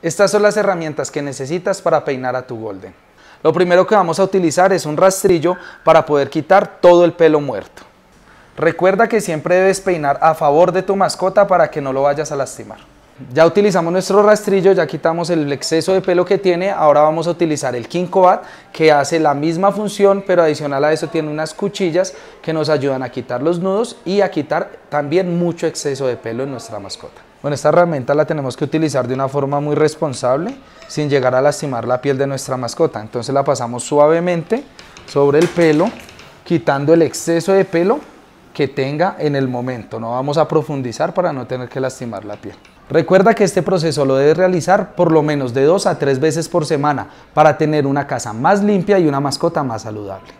Estas son las herramientas que necesitas para peinar a tu golden. Lo primero que vamos a utilizar es un rastrillo para poder quitar todo el pelo muerto. Recuerda que siempre debes peinar a favor de tu mascota para que no lo vayas a lastimar. Ya utilizamos nuestro rastrillo, ya quitamos el exceso de pelo que tiene, ahora vamos a utilizar el Kinkobat que hace la misma función, pero adicional a eso tiene unas cuchillas que nos ayudan a quitar los nudos y a quitar también mucho exceso de pelo en nuestra mascota. Bueno, esta herramienta la tenemos que utilizar de una forma muy responsable, sin llegar a lastimar la piel de nuestra mascota. Entonces la pasamos suavemente sobre el pelo, quitando el exceso de pelo que tenga en el momento. No vamos a profundizar para no tener que lastimar la piel. Recuerda que este proceso lo debes realizar por lo menos de dos a tres veces por semana para tener una casa más limpia y una mascota más saludable.